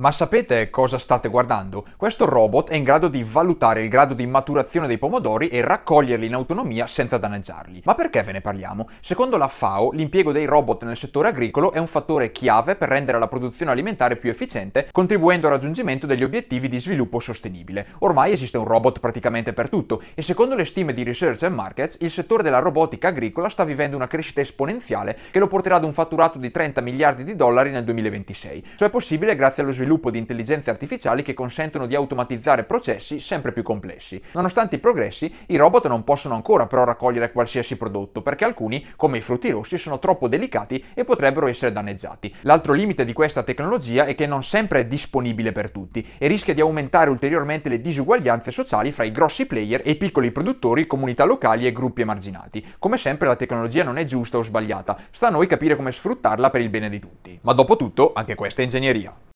Ma sapete cosa state guardando? Questo robot è in grado di valutare il grado di maturazione dei pomodori e raccoglierli in autonomia senza danneggiarli. Ma perché ve ne parliamo? Secondo la FAO, l'impiego dei robot nel settore agricolo è un fattore chiave per rendere la produzione alimentare più efficiente, contribuendo al raggiungimento degli obiettivi di sviluppo sostenibile. Ormai esiste un robot praticamente per tutto e secondo le stime di Research and Markets, il settore della robotica agricola sta vivendo una crescita esponenziale che lo porterà ad un fatturato di 30 miliardi di dollari nel 2026. Ciò è possibile grazie allo sviluppo sviluppo di intelligenze artificiali che consentono di automatizzare processi sempre più complessi. Nonostante i progressi, i robot non possono ancora però raccogliere qualsiasi prodotto, perché alcuni, come i frutti rossi, sono troppo delicati e potrebbero essere danneggiati. L'altro limite di questa tecnologia è che non sempre è disponibile per tutti e rischia di aumentare ulteriormente le disuguaglianze sociali fra i grossi player e i piccoli produttori, comunità locali e gruppi emarginati. Come sempre la tecnologia non è giusta o sbagliata, sta a noi capire come sfruttarla per il bene di tutti. Ma dopo tutto, anche questa è ingegneria.